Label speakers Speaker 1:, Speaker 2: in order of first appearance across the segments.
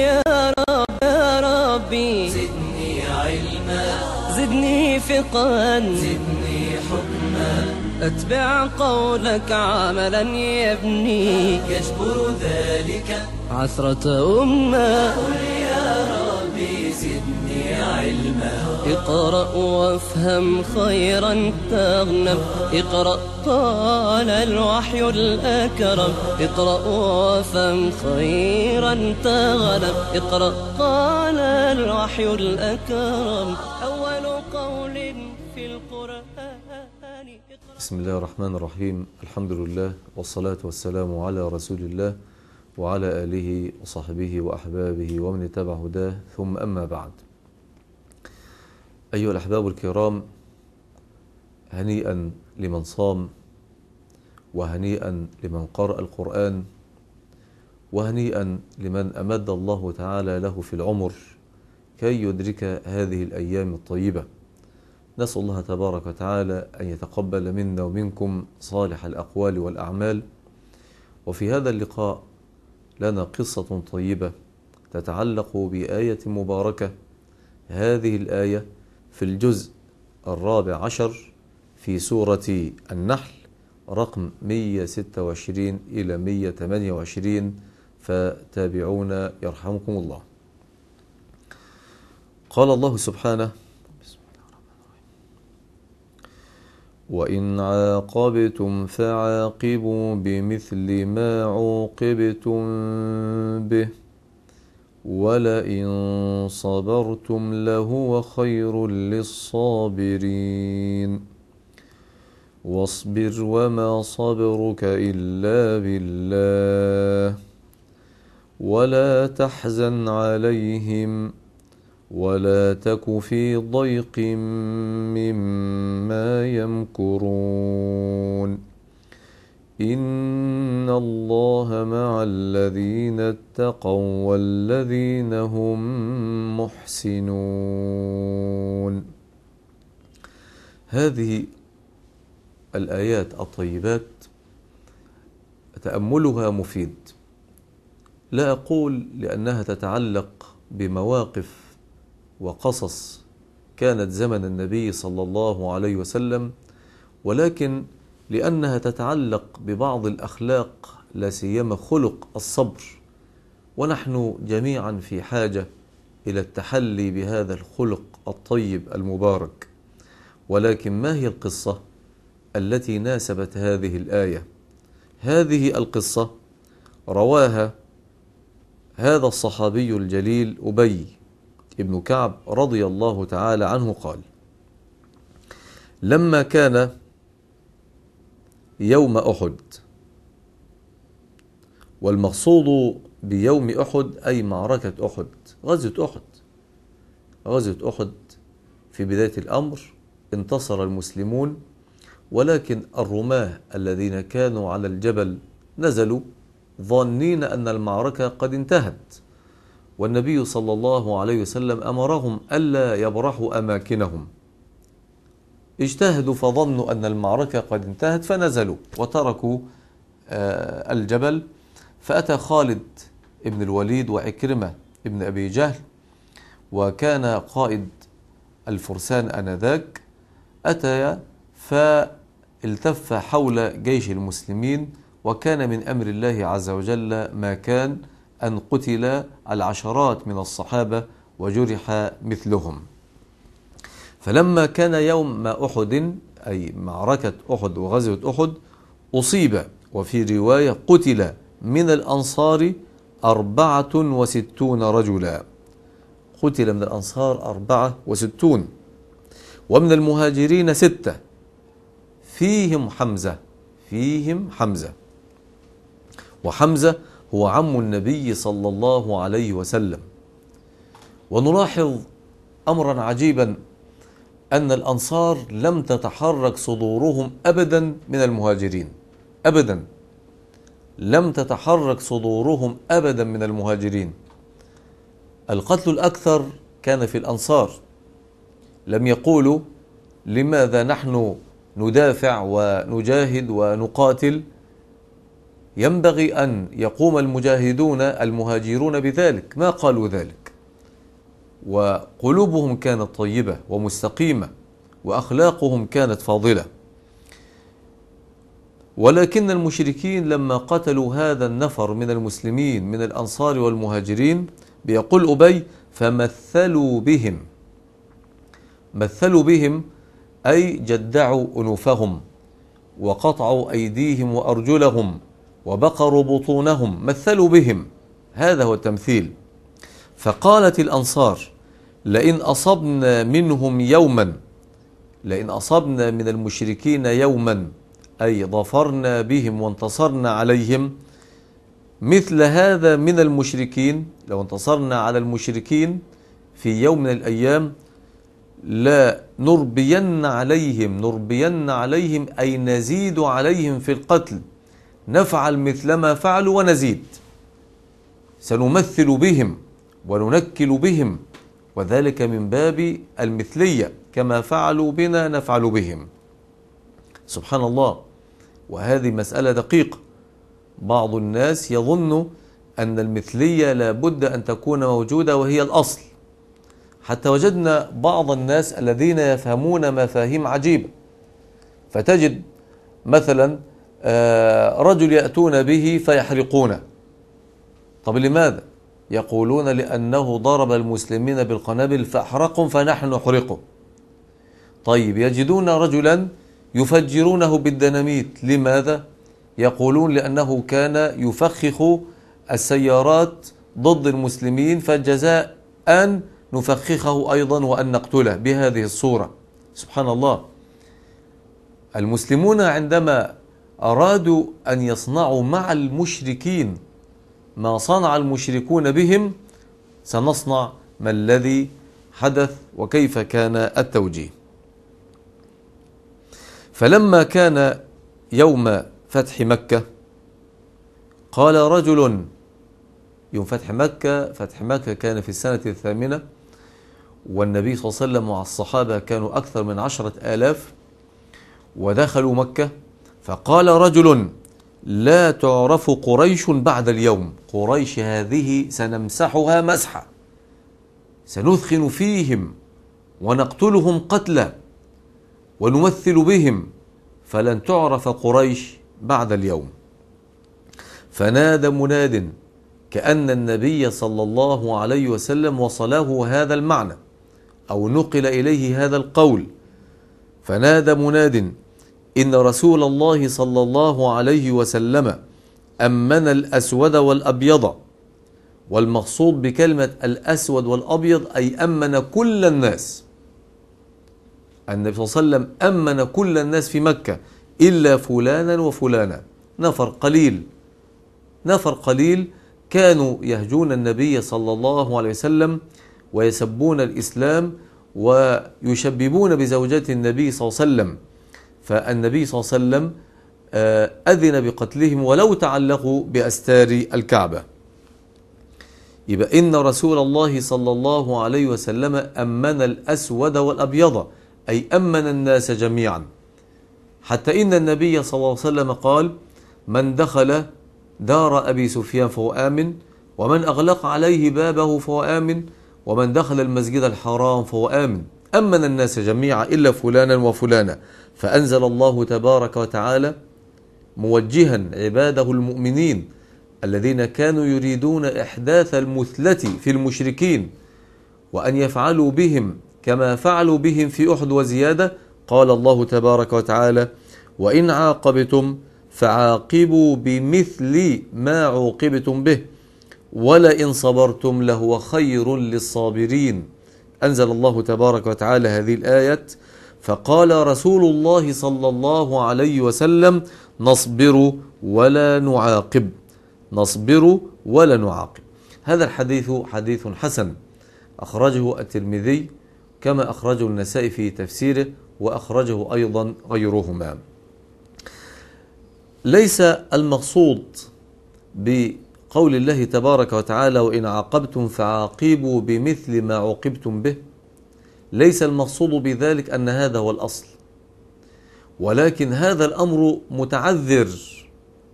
Speaker 1: يا رب يا ربي زدني علما زدني فقها زدني حكما أتبع قولك عملا يبني يجبر ذلك عثرة أمة قل يا ربي زدني اقرأ وافهم خيرا تغنم اقرأ قال الوحي الأكرم اقرأ وافهم خيرا تغنم اقرأ قال الوحي الأكرم أول قول في القرآن
Speaker 2: بسم الله الرحمن الرحيم الحمد لله والصلاة والسلام على رسول الله وعلى آله وصحبه وأحبابه ومن اتبع هداه ثم أما بعد أيها الأحباب الكرام هنيئا لمن صام وهنيئا لمن قرأ القرآن وهنيئا لمن أمد الله تعالى له في العمر كي يدرك هذه الأيام الطيبة نسأل الله تبارك وتعالى أن يتقبل منا ومنكم صالح الأقوال والأعمال وفي هذا اللقاء لنا قصة طيبة تتعلق بآية مباركة هذه الآية في الجزء الرابع عشر في سورة النحل رقم 126 إلى 128 فتابعونا يرحمكم الله قال الله سبحانه وإن عاقبتم فعاقبوا بمثل ما عوقبتم به ولئن صبرتم لهو خير للصابرين واصبر وما صبرك الا بالله ولا تحزن عليهم ولا تك في ضيق مما يمكرون إن الله مع الذين اتقوا والذين هم محسنون هذه الايات الطيبات تاملها مفيد لا اقول لانها تتعلق بمواقف وقصص كانت زمن النبي صلى الله عليه وسلم ولكن لأنها تتعلق ببعض الأخلاق لا سيما خلق الصبر ونحن جميعا في حاجة إلى التحلي بهذا الخلق الطيب المبارك ولكن ما هي القصة التي ناسبت هذه الآية هذه القصة رواها هذا الصحابي الجليل أبي ابن كعب رضي الله تعالى عنه قال لما كان يوم احد والمقصود بيوم احد اي معركه احد غزوه احد غزوه احد في بدايه الامر انتصر المسلمون ولكن الرماه الذين كانوا على الجبل نزلوا ظانين ان المعركه قد انتهت والنبي صلى الله عليه وسلم امرهم الا يبرحوا اماكنهم اجتهدوا فظنوا أن المعركة قد انتهت فنزلوا وتركوا آه، الجبل فأتى خالد ابن الوليد وعكرمة ابن أبي جهل وكان قائد الفرسان آنذاك أتى فالتف حول جيش المسلمين وكان من أمر الله عز وجل ما كان أن قتل العشرات من الصحابة وجرح مثلهم فلما كان يوم أحد أي معركة أحد وغزوة أحد أصيب وفي رواية قتل من الأنصار أربعة وستون رجلا قتل من الأنصار أربعة وستون ومن المهاجرين ستة فيهم حمزة فيهم حمزة وحمزة هو عم النبي صلى الله عليه وسلم ونلاحظ أمرا عجيبا أن الأنصار لم تتحرك صدورهم أبدا من المهاجرين أبدا لم تتحرك صدورهم أبدا من المهاجرين القتل الأكثر كان في الأنصار لم يقولوا لماذا نحن ندافع ونجاهد ونقاتل ينبغي أن يقوم المجاهدون المهاجرون بذلك ما قالوا ذلك وقلوبهم كانت طيبه ومستقيمه واخلاقهم كانت فاضله ولكن المشركين لما قتلوا هذا النفر من المسلمين من الانصار والمهاجرين بيقول ابي فمثلوا بهم مثلوا بهم اي جدعوا انوفهم وقطعوا ايديهم وارجلهم وبقروا بطونهم مثلوا بهم هذا هو التمثيل فقالت الانصار لئن أصبنا منهم يوما لئن أصبنا من المشركين يوما أي ظفرنا بهم وانتصرنا عليهم مثل هذا من المشركين لو انتصرنا على المشركين في يوم من الأيام لا نربين عليهم نربين عليهم أي نزيد عليهم في القتل نفعل مثل ما فعلوا ونزيد سنمثل بهم وننكل بهم وذلك من باب المثلية كما فعلوا بنا نفعل بهم سبحان الله وهذه مسألة دقيقة بعض الناس يظن أن المثلية لابد أن تكون موجودة وهي الأصل حتى وجدنا بعض الناس الذين يفهمون مفاهيم عجيبة فتجد مثلا آه، رجل يأتون به فيحرقونه طب لماذا؟ يقولون لأنه ضرب المسلمين بالقنابل فأحرقهم فنحن نحرقه طيب يجدون رجلا يفجرونه بالدناميت لماذا؟ يقولون لأنه كان يفخخ السيارات ضد المسلمين فجزاء أن نفخخه أيضا وأن نقتله بهذه الصورة سبحان الله المسلمون عندما أرادوا أن يصنعوا مع المشركين ما صنع المشركون بهم سنصنع ما الذي حدث وكيف كان التوجيه فلما كان يوم فتح مكة قال رجل يوم فتح مكة فتح مكة كان في السنة الثامنة والنبي صلى الله عليه وسلم مع الصحابة كانوا أكثر من عشرة آلاف ودخلوا مكة فقال رجل لا تعرف قريش بعد اليوم قريش هذه سنمسحها مسحة سنثخن فيهم ونقتلهم قتلا ونمثل بهم فلن تعرف قريش بعد اليوم فنادى مناد كأن النبي صلى الله عليه وسلم وصله هذا المعنى أو نقل إليه هذا القول فنادى مناد إن رسول الله صلى الله عليه وسلم أمن الأسود والأبيض والمقصود بكلمة الأسود والأبيض أي أمن كل الناس النبي صلى الله عليه وسلم أمن كل الناس في مكة إلا فلانا وفلانا نفر قليل نفر قليل كانوا يهجون النبي صلى الله عليه وسلم ويسبون الإسلام ويشببون بزوجات النبي صلى الله عليه وسلم فالنبي صلى الله عليه وسلم آه، أذن بقتلهم ولو تعلقوا بأستار الكعبة يبقى إن رسول الله صلى الله عليه وسلم أمن الأسود والأبيض أي أمن الناس جميعا حتى إن النبي صلى الله عليه وسلم قال من دخل دار أبي سفيان فهو آمن ومن أغلق عليه بابه فهو آمن ومن دخل المسجد الحرام فهو آمن أمن الناس جميعا إلا فلانا وفلانا فأنزل الله تبارك وتعالى موجها عباده المؤمنين الذين كانوا يريدون إحداث المثلة في المشركين وأن يفعلوا بهم كما فعلوا بهم في أحد وزيادة قال الله تبارك وتعالى وإن عاقبتم فعاقبوا بمثل ما عوقبتم به ولئن صبرتم لهو خير للصابرين أنزل الله تبارك وتعالى هذه الآية فقال رسول الله صلى الله عليه وسلم نصبر ولا نعاقب نصبر ولا نعاقب هذا الحديث حديث حسن أخرجه الترمذي كما أخرجه النسائي في تفسيره وأخرجه أيضا غيرهما ليس المقصود ب قول الله تبارك وتعالى وإن عاقبتم فعاقبوا بمثل ما عوقبتم به ليس المقصود بذلك أن هذا هو الأصل ولكن هذا الأمر متعذر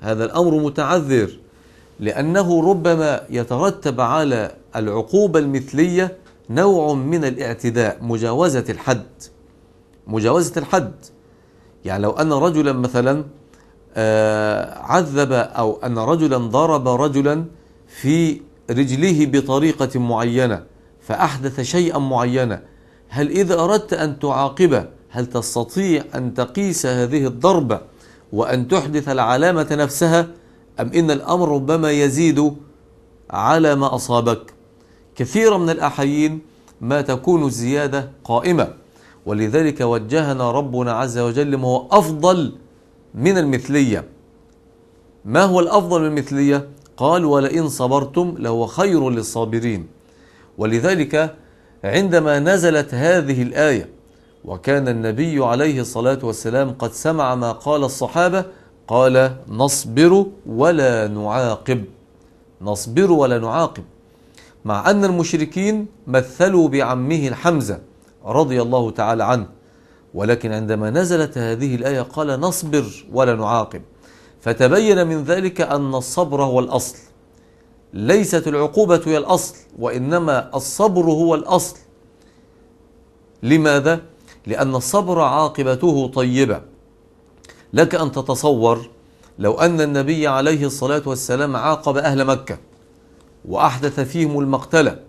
Speaker 2: هذا الأمر متعذر لأنه ربما يترتب على العقوبة المثلية نوع من الاعتداء مجاوزة الحد مجاوزة الحد يعني لو أن رجلا مثلا آه، عذب أو أن رجلا ضرب رجلا في رجله بطريقة معينة فأحدث شيئا معينا هل إذا أردت أن تعاقبه هل تستطيع أن تقيس هذه الضربة وأن تحدث العلامة نفسها أم إن الأمر ربما يزيد على ما أصابك كثيرا من الأحيين ما تكون الزيادة قائمة ولذلك وجهنا ربنا عز وجل ما هو أفضل من المثلية ما هو الأفضل من المثلية؟ قال ولئن صبرتم لهو خير للصابرين ولذلك عندما نزلت هذه الآية وكان النبي عليه الصلاة والسلام قد سمع ما قال الصحابة قال نصبر ولا نعاقب نصبر ولا نعاقب مع أن المشركين مثلوا بعمه الحمزة رضي الله تعالى عنه ولكن عندما نزلت هذه الآية قال نصبر ولا نعاقب فتبين من ذلك أن الصبر هو الأصل ليست العقوبة هي الأصل وإنما الصبر هو الأصل لماذا؟ لأن الصبر عاقبته طيبة لك أن تتصور لو أن النبي عليه الصلاة والسلام عاقب أهل مكة وأحدث فيهم المقتلة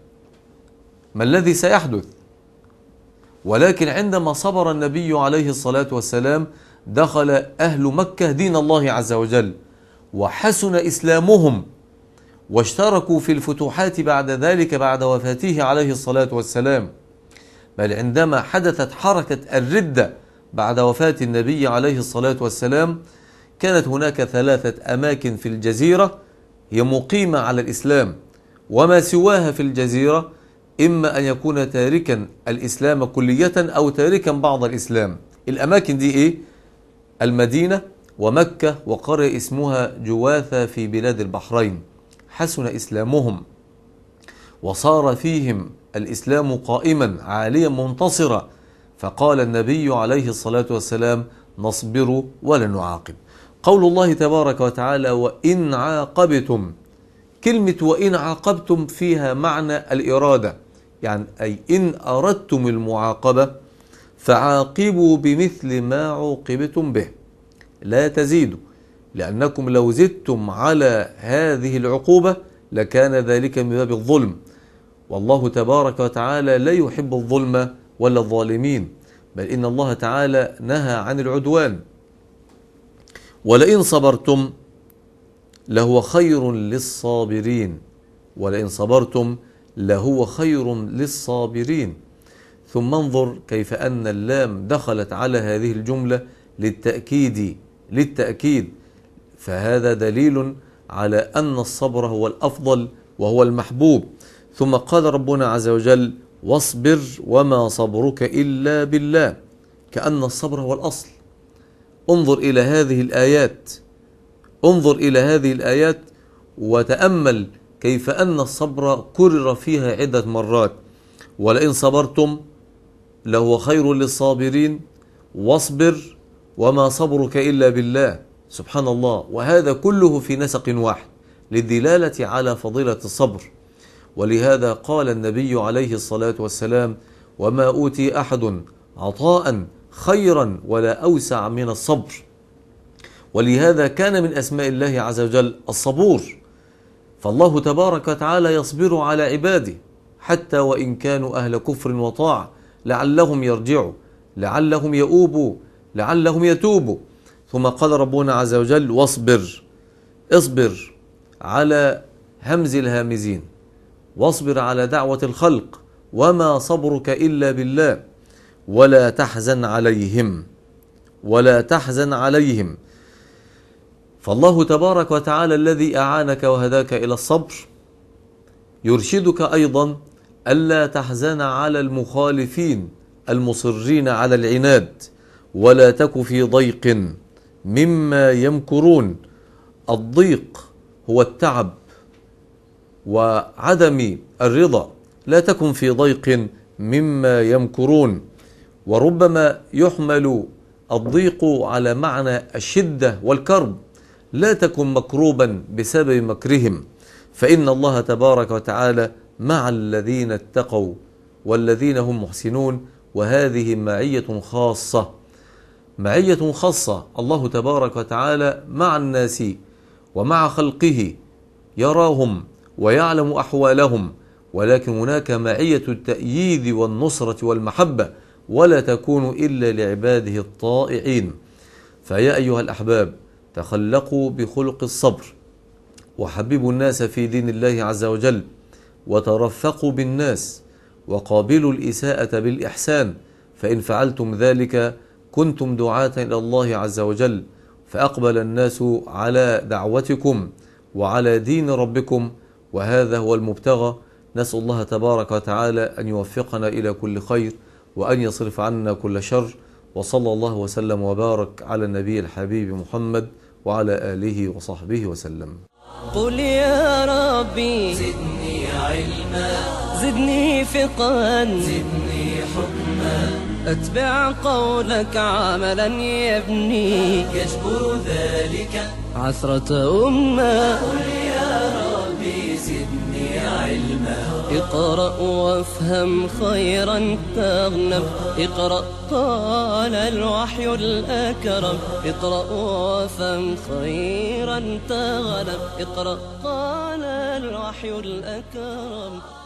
Speaker 2: ما الذي سيحدث؟ ولكن عندما صبر النبي عليه الصلاة والسلام دخل أهل مكة دين الله عز وجل وحسن إسلامهم واشتركوا في الفتوحات بعد ذلك بعد وفاته عليه الصلاة والسلام بل عندما حدثت حركة الردة بعد وفاة النبي عليه الصلاة والسلام كانت هناك ثلاثة أماكن في الجزيرة هي مقيمة على الإسلام وما سواها في الجزيرة إما أن يكون تاركا الإسلام كلية أو تاركا بعض الإسلام الأماكن دي إيه؟ المدينة ومكة وقرية اسمها جواثة في بلاد البحرين حسن إسلامهم وصار فيهم الإسلام قائما عاليا منتصرا فقال النبي عليه الصلاة والسلام نصبر ولا نعاقب قول الله تبارك وتعالى وإن عاقبتم كلمة وإن عاقبتم فيها معنى الإرادة يعني أي إن أردتم المعاقبة فعاقبوا بمثل ما عوقبتم به لا تزيدوا لأنكم لو زدتم على هذه العقوبة لكان ذلك من باب الظلم والله تبارك وتعالى لا يحب الظلم ولا الظالمين بل إن الله تعالى نهى عن العدوان ولئن صبرتم لهو خير للصابرين ولئن صبرتم لهو خير للصابرين ثم انظر كيف أن اللام دخلت على هذه الجملة للتأكيد للتأكيد فهذا دليل على أن الصبر هو الأفضل وهو المحبوب ثم قال ربنا عز وجل واصبر وما صبرك إلا بالله كأن الصبر هو الأصل انظر إلى هذه الآيات انظر إلى هذه الآيات وتأمل كيف أن الصبر كرر فيها عدة مرات ولئن صبرتم لهو خير للصابرين واصبر وما صبرك إلا بالله سبحان الله وهذا كله في نسق واحد للدلالة على فضيلة الصبر ولهذا قال النبي عليه الصلاة والسلام وما أوتي أحد عطاء خيرا ولا أوسع من الصبر ولهذا كان من أسماء الله عز وجل الصبور فالله تبارك وتعالى يصبر على عباده حتى وان كانوا اهل كفر وطاعه لعلهم يرجعوا لعلهم يؤوبوا لعلهم يتوبوا ثم قال ربنا عز وجل واصبر اصبر على همز الهامزين واصبر على دعوه الخلق وما صبرك الا بالله ولا تحزن عليهم ولا تحزن عليهم فالله تبارك وتعالى الذي أعانك وهداك إلى الصبر يرشدك أيضا ألا تحزن على المخالفين المصرين على العناد ولا تك في ضيق مما يمكرون الضيق هو التعب وعدم الرضا لا تكن في ضيق مما يمكرون وربما يحمل الضيق على معنى الشده والكرب لا تكن مكروبا بسبب مكرهم فإن الله تبارك وتعالى مع الذين اتقوا والذين هم محسنون وهذه معية خاصة معية خاصة الله تبارك وتعالى مع الناس ومع خلقه يراهم ويعلم أحوالهم ولكن هناك معية التأييد والنصرة والمحبة ولا تكون إلا لعباده الطائعين فيا أيها الأحباب تخلقوا بخلق الصبر وحببوا الناس في دين الله عز وجل وترفقوا بالناس وقابلوا الإساءة بالإحسان فإن فعلتم ذلك كنتم دعاة إلى الله عز وجل فأقبل الناس على دعوتكم وعلى دين ربكم وهذا هو المبتغى نسأل الله تبارك وتعالى أن يوفقنا إلى كل خير وأن يصرف عنا كل شر وصلى الله وسلم وبارك على النبي الحبيب محمد وعلى آله وصحبه وسلم
Speaker 1: قل يا ربي زدني علما زدني فقها زدني حكما أتبع قولك عملا يبني يجبر ذلك عثرة أمة قل يا اقرأ وافهم خيرا تغنم اقرأ قال الوحي الأكرم اقرأ وافهم خيرا تغنم اقرأ قال الوحي الأكرم